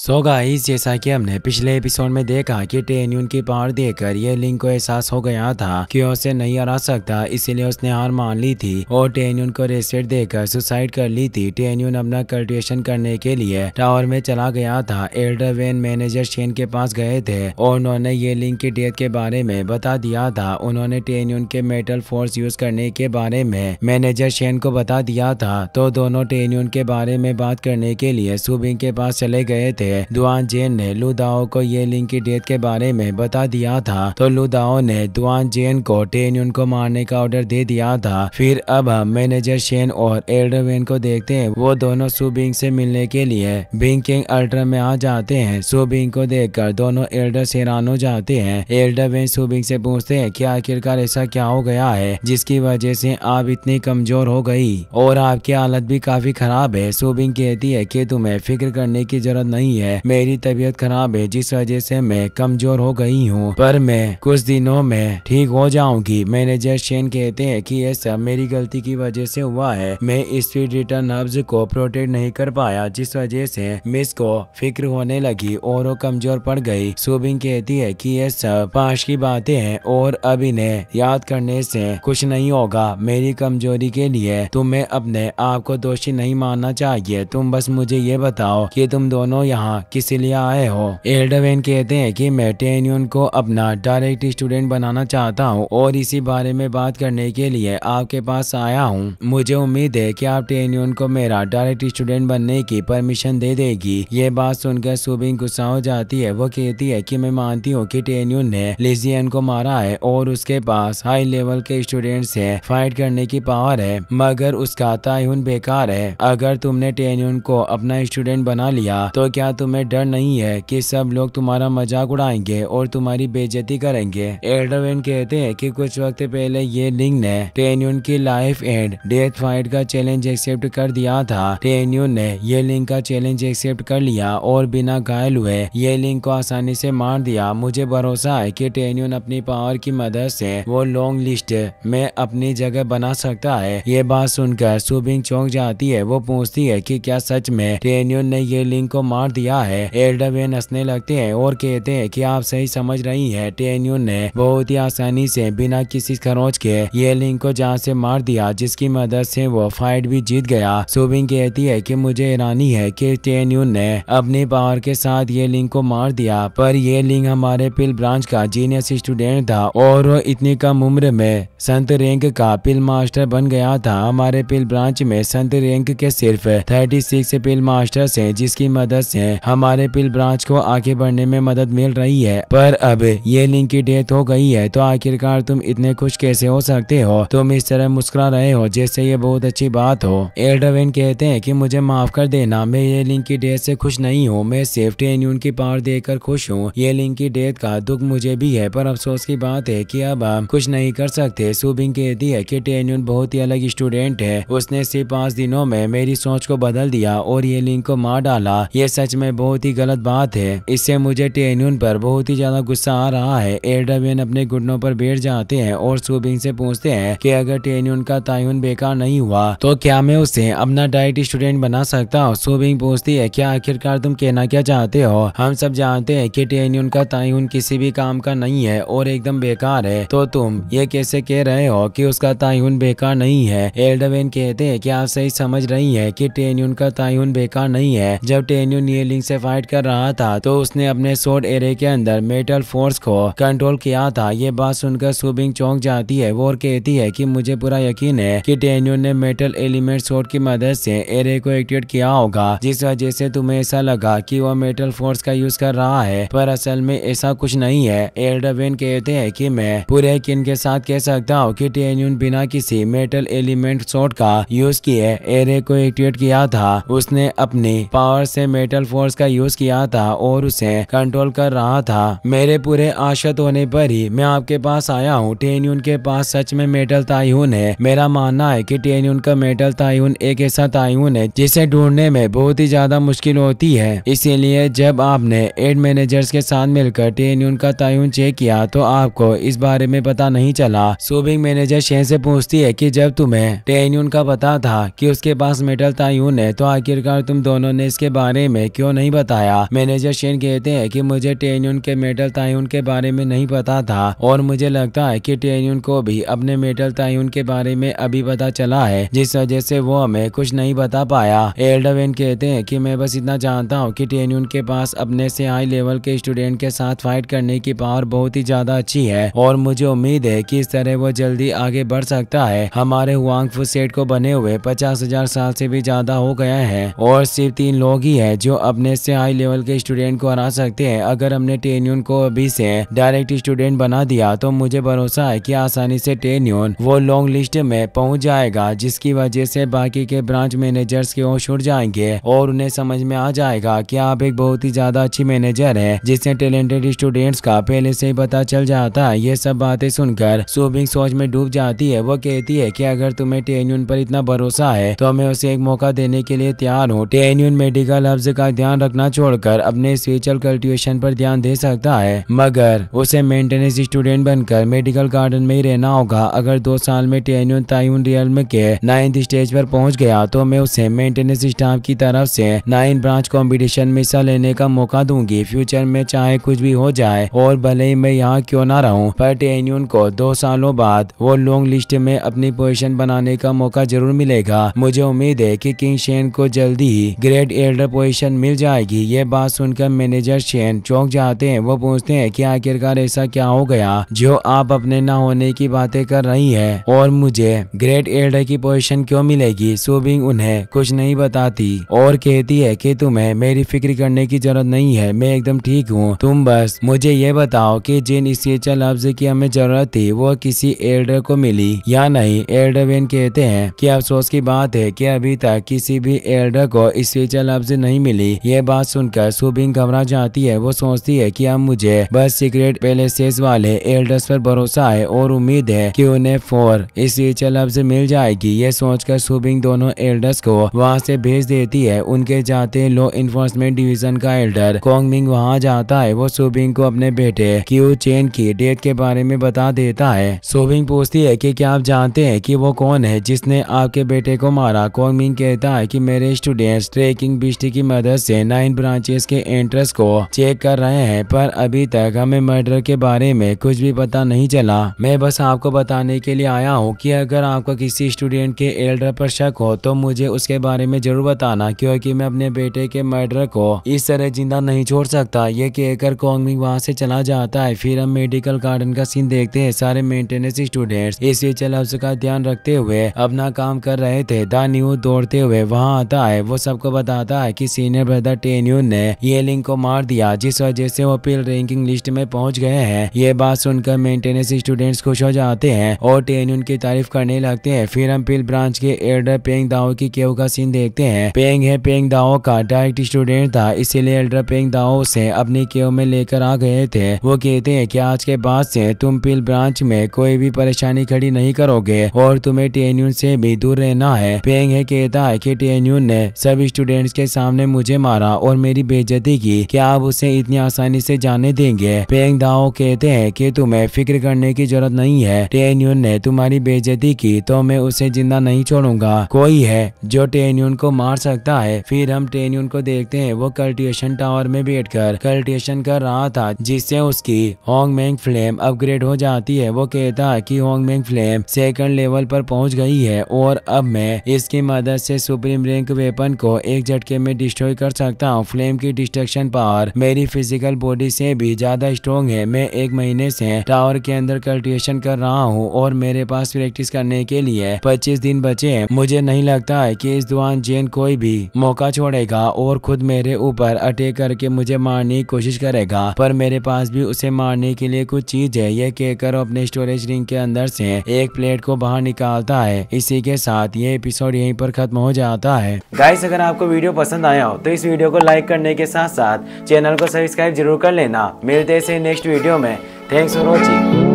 सो so guys जैसा कि हमने पिछले एपिसोड में देखा कि टेन की पार देकर ये लिंक को एहसास हो गया था कि उसे नहीं हरा सकता इसीलिए उसने हार मान ली थी और टेन को रेस्ट देकर सुसाइड कर ली थी टेन अपना कल्टिवेशन करने के लिए टावर में चला गया था एल्डर वेन मैनेजर शेन के पास गए थे और उन्होंने ये लिंक की डेथ के बारे में बता दिया था उन्होंने टेन के मेटल फोर्स यूज करने के बारे में मैनेजर शेन को बता दिया था तो दोनों टेन के बारे में बात करने के लिए सुबिंग के पास चले गए थे दुआन जेन ने लुदाओ को ये लिंक की डेथ के बारे में बता दिया था तो लुदाओ ने दुआन जेन को टेन यून को मारने का ऑर्डर दे दिया था फिर अब हम मैनेजर शेन और एल्डरवेन को देखते हैं वो दोनों सुबिंग से मिलने के लिए बिंग किंग अल्ट्रा में आ जाते हैं सुबिंग को देखकर दोनों एल्डर हो जाते हैं एल्डरवेन सुबिंग से पूछते हैं कि आखिरकार ऐसा क्या हो गया है जिसकी वजह से आप इतनी कमजोर हो गई और आपकी हालत भी काफी खराब है सुबिंग कहती है की तुम्हें फिक्र करने की जरूरत नहीं है रही है मेरी तबीयत खराब है जिस वजह से मैं कमजोर हो गई हूँ पर मैं कुछ दिनों में ठीक हो जाऊंगी मैनेजर शेन कहते हैं कि यह सब मेरी गलती की वजह से हुआ है मैं स्पीड रिटर्न हब्स को प्रोटेक्ट नहीं कर पाया जिस वजह से मिस को फिक्र होने लगी और वो कमजोर पड़ गई सुबिंग कहती है कि यह सब पास की बातें हैं और अब इन्हें याद करने से कुछ नहीं होगा मेरी कमजोरी के लिए तुम्हें अपने आप को दोषी नहीं मानना चाहिए तुम बस मुझे ये बताओ कि तुम दोनों यहाँ यहाँ किस लिए आए हो एल्डवेन कहते हैं कि मैं टेन्यून को अपना डायरेक्ट स्टूडेंट बनाना चाहता हूँ और इसी बारे में बात करने के लिए आपके पास आया हूँ मुझे उम्मीद है कि आप टेन्यून को मेरा डायरेक्ट स्टूडेंट बनने की परमिशन दे देगी ये बात सुनकर सुबिन गुस्सा हो जाती है वो कहती है की मैं मानती हूँ की टेन्यून ने लिजियन को मारा है और उसके पास हाई लेवल के स्टूडेंट से फाइट करने की पावर है मगर उसका तयन बेकार है अगर तुमने टेन्यून को अपना स्टूडेंट बना लिया तो क्या तुम्हें डर नहीं है कि सब लोग तुम्हारा मजाक उड़ाएंगे और तुम्हारी बेजती करेंगे एडरवेन कहते हैं कि कुछ वक्त पहले ये लिंग ने टेन्यून की लाइफ एंड डेथ फाइट का चैलेंज एक्सेप्ट कर दिया था टेन्यून ने ये लिंग का चैलेंज एक्सेप्ट कर लिया और बिना घायल हुए ये लिंग को आसानी से मार दिया मुझे भरोसा है की टेन्यून अपनी पावर की मदद ऐसी वो लॉन्ग लिस्ट में अपनी जगह बना सकता है ये बात सुनकर सुबिंग चौंक जाती है वो पूछती है की क्या सच में टेन्यून ने ये लिंग को मार दिया किया है एल्डवेन हंसने लगते हैं और कहते हैं कि आप सही समझ रही है टेन्यून ने बहुत ही आसानी से बिना किसी खरोच के ये लिंक को जहाँ से मार दिया जिसकी मदद से वो फाइट भी जीत गया सुबिंग कहती है की मुझे हैरानी है की टेन्यून ने अपने पावर के साथ ये लिंक को मार दिया पर लिंक हमारे पिल ब्रांच का जीनियस स्टूडेंट था और वो इतनी कम उम्र में संत रैंक का पिल मास्टर बन गया था हमारे पिल ब्रांच में संत रैंक के सिर्फ 36 पिल मास्टर्स हैं जिसकी मदद से है हमारे पिल ब्रांच को आगे बढ़ने में मदद मिल रही है पर अब ये लिंक की डेथ हो गई है तो आखिरकार तुम इतने खुश कैसे हो सकते हो तुम इस तरह मुस्कुरा रहे हो जैसे ये बहुत अच्छी बात हो एल्डरवेन कहते हैं कि मुझे माफ कर देना मैं ये लिंक की डेथ से खुश नहीं हूँ मैं सेफ्टी एन्यून की पावर देकर खुश हूँ ये लिंक की डेथ का दुख मुझे भी है पर अफसोस की बात है की अब हम कुछ नहीं कर सकते सुबिंग कहती है की टेन्यून बहुत ही अलग स्टूडेंट है उसने सिर्फ पाँच दिनों में मेरी सोच को बदल दिया और ये लिंक को मार डाला ये सच में बहुत ही गलत बात है इससे मुझे टेन्यून पर बहुत ही ज्यादा गुस्सा आ रहा है एयरडबियन अपने घुटनों पर बैठ जाते हैं और सुबिंग से पूछते हैं कि अगर टेन्यून का तायुन बेकार नहीं हुआ तो क्या मैं उसे अपना डाइट स्टूडेंट बना सकता हूँ सुबिंग पूछती है क्या आखिरकार तुम कहना क्या चाहते हो हम सब जानते हैं की टेन्यून का तायुन किसी भी काम का नहीं है और एकदम बेकार है तो तुम ये कैसे कह रहे हो की उसका तायुन बेकार नहीं है एल्डवेन कहते हैं की आप सही समझ रही है की टेन्यून का तायुन बेकार नहीं है जब टेन्यून ये बिल्डिंग से फाइट कर रहा था तो उसने अपने शॉर्ट एरे के अंदर मेटल फोर्स को कंट्रोल किया था ये बात सुनकर सुबिंग चौंक जाती है वो और कहती है कि मुझे पूरा यकीन है कि डेनियो ने मेटल एलिमेंट शॉर्ट की मदद से एरे को एक्टिवेट किया होगा जिस वजह से तुम्हें ऐसा लगा की वो मेटल फोर्स का यूज कर रहा है पर असल में ऐसा कुछ नहीं है एल्डवेन कहते हैं कि मैं पूरे किन के साथ कह सकता हूँ कि टेन्यून बिना किसी मेटल एलिमेंट शोट का यूज किए एरे को एक्टिवेट किया था उसने अपनी पावर से मेटल फोर्स फोर्स का यूज किया था और उसे कंट्रोल कर रहा था मेरे पूरे आशत तो होने पर ही मैं आपके पास आया हूँ टेन्यून के पास सच में मेटल तायुन है मेरा मानना है की टेन्यून का मेटल तायुन एक ऐसा तायुन है जिसे ढूंढने में बहुत ही ज्यादा मुश्किल होती है इसीलिए जब आपने एड मैनेजर्स के साथ मिलकर टेन्यून का तायुन चेक किया तो आपको इस बारे में पता नहीं चला सोबिंग मैनेजर शेन से पूछती है की जब तुम्हे टेन्यून का पता था की उसके पास मेटल तायुन है तो आखिरकार तुम दोनों ने इसके बारे में क्यों क्यों नहीं बताया मैनेजर शेन कहते हैं कि मुझे टेन्यून के मेटल तायुन के बारे में नहीं पता था और मुझे लगता है कि टेन्यून को भी अपने मेटल तायुन के बारे में अभी पता चला है जिस वजह से वो हमें कुछ नहीं बता पाया एल्डवेन कहते हैं कि मैं बस इतना जानता हूँ कि टेन्यून के पास अपने से हाई लेवल के स्टूडेंट के साथ फाइट करने की पावर बहुत ही ज्यादा अच्छी है और मुझे उम्मीद है की इस तरह वो जल्दी आगे बढ़ सकता है हमारे हुआंग फुसेट को बने हुए पचास साल से भी ज्यादा हो गया है और सिर्फ तीन लोग ही है जो अब अपने से हाई लेवल के स्टूडेंट को हरा सकते हैं अगर हमने टेन यून को अभी से डायरेक्ट स्टूडेंट बना दिया तो मुझे भरोसा है कि आसानी से टेन यून वो लॉन्ग लिस्ट में पहुंच जाएगा जिसकी वजह से बाकी के ब्रांच मैनेजर्स के ओर छुट जाएंगे और उन्हें समझ में आ जाएगा की आप एक बहुत ही ज्यादा अच्छी मैनेजर है जिससे टैलेंटेड स्टूडेंट्स का पहले से ही पता चल जाता है ये सब बातें सुनकर सुबिंग सोच में डूब जाती है वो कहती है की अगर तुम्हें टेन यून पर इतना भरोसा है तो मैं उसे एक मौका देने के लिए तैयार हूँ टेन यून मेडिकल हब्ज का ध्यान ध्यान रखना छोड़कर अपने स्पेशल कल्टिवेशन पर ध्यान दे सकता है मगर उसे मेंटेनेंस स्टूडेंट बनकर मेडिकल गार्डन में ही रहना होगा अगर दो साल में टेन्यून तायुन रियल के नाइन्थ स्टेज पर पहुंच गया तो मैं उसे मेंटेनेंस स्टाफ की तरफ से नाइन ब्रांच कॉम्पिटिशन में हिस्सा लेने का मौका दूंगी फ्यूचर में चाहे कुछ भी हो जाए और भले ही मैं यहाँ क्यों ना रहूँ पर टेन्यून को दो सालों बाद वो लॉन्ग लिस्ट में अपनी पोजिशन बनाने का मौका जरूर मिलेगा मुझे उम्मीद है की किंग शेन को जल्दी ही ग्रेट एल्डर पोजिशन मिल जाएगी ये बात सुनकर मैनेजर शेन चौक जाते हैं वो पूछते हैं कि आखिरकार ऐसा क्या हो गया जो आप अपने ना होने की बातें कर रही है और मुझे ग्रेट एल्डर की पोजीशन क्यों मिलेगी सुबिंग उन्हें कुछ नहीं बताती और कहती है कि तुम्हें मेरी फिक्र करने की जरूरत नहीं है मैं एकदम ठीक हूँ तुम बस मुझे ये बताओ कि जिन इसीचा लफ्ज की हमें जरूरत थी वो किसी एल्डर को मिली या नहीं एल्डर वेन कहते हैं की अफसोस की बात है की अभी तक किसी भी एल्डर को इसीचा लफ्ज नहीं मिली ये बात सुनकर सुबिंग घबरा जाती है वो सोचती है कि अब मुझे बस सिगरेट पैलेसेस वाले एल्डर्स पर भरोसा है और उम्मीद है कि उन्हें फोर इस टीचर लफ्ज मिल जाएगी ये सोचकर सुबिंग दोनों एल्डर्स को वहाँ से भेज देती है उनके जाते लॉ इन्फोर्समेंट डिविजन का एल्डर कोंगमिंग वहाँ जाता है वो सुबिंग को अपने बेटे क्यू चेन की डेट के बारे में बता देता है सुबिंग पूछती है की क्या आप जानते हैं की वो कौन है जिसने आपके बेटे को मारा कोंगमिंग कहता है की मेरे स्टूडेंट्स ट्रेकिंग बिस्टी की मदद से नाइन ब्रांचेस के एंट्रेंस को चेक कर रहे हैं पर अभी तक हमें मर्डर के बारे में कुछ भी पता नहीं चला मैं बस आपको बताने के लिए आया हूँ कि अगर आपका किसी स्टूडेंट के एल्डर पर शक हो तो मुझे उसके बारे में जरूर बताना क्योंकि मैं अपने बेटे के मर्डर को इस तरह जिंदा नहीं छोड़ सकता ये कहकर कॉन्गमिंग वहाँ से चला जाता है फिर हम मेडिकल गार्डन का सीन देखते हैं सारे मेंटेनेंस स्टूडेंट इस लफ्ज का ध्यान रखते हुए अपना काम कर रहे थे दानी दौड़ते हुए वहाँ आता है वो सबको बताता है की सीनियर ब्रदर टेन्यून ने ये लिंक को मार दिया जिस वजह से वो पिल रैंकिंग लिस्ट में पहुंच गए हैं ये बात सुनकर मेंटेनेंस स्टूडेंट्स खुश हो जाते हैं और टेन्यून की तारीफ करने लगते हैं फिर हम पिल ब्रांच के एल्डर पेंग दाओ की केव का सीन देखते हैं पेंग है पेंग दाओ का डायरेक्ट स्टूडेंट था इसीलिए एल्डर पेंग दाओ से अपनी केव में लेकर आ गए थे वो कहते हैं की आज के बाद से तुम पिल ब्रांच में कोई भी परेशानी खड़ी नहीं करोगे और तुम्हें टेन्यून से भी दूर रहना है पेंग है कहता है कि टेन्यून ने सभी स्टूडेंट्स के सामने मुझे मारा और मेरी बेजती की क्या आप उसे इतनी आसानी से जाने देंगे पेंग दाओ कहते हैं कि तुम्हें फिक्र करने की जरूरत नहीं है टेन यून ने तुम्हारी बेजती की तो मैं उसे जिंदा नहीं छोड़ूंगा कोई है जो टेन यून को मार सकता है फिर हम टेन यून को देखते हैं वो कल्टिवेशन टावर में बैठ कर कल्टिवेशन कर रहा था जिससे उसकी होंग मैंग फ्लेम अपग्रेड हो जाती है वो कहता है की होंग मैंग फ्लेम सेकंड लेवल पर पहुंच गई है और अब मैं इसकी मदद से सुप्रीम रैंक वेपन को एक झटके में डिस्ट्रॉय कर सकता हूँ फ्लेम की डिस्ट्रक्शन पावर मेरी फिजिकल बॉडी से भी ज्यादा स्ट्रॉन्ग है मैं एक महीने से टावर के अंदर कल्टिवेशन कर रहा हूँ और मेरे पास प्रैक्टिस करने के लिए पच्चीस दिन बचे हैं मुझे नहीं लगता है की इस दौरान जेन कोई भी मौका छोड़ेगा और खुद मेरे ऊपर अटैक करके मुझे मारने की कोशिश करेगा पर मेरे पास भी उसे मारने के लिए कुछ चीज है यह कहकर अपने स्टोरेज रिंग के अंदर से एक प्लेट को बाहर निकालता है इसी के साथ ये एपिसोड यहीं पर खत्म हो जाता है गाइस अगर आपको वीडियो पसंद आया हो तो इस वीडियो को लाइक करने के साथ साथ चैनल को सब्सक्राइब जरूर कर लेना मिलते हैं नेक्स्ट वीडियो में थैंक्स फॉर वॉचिंग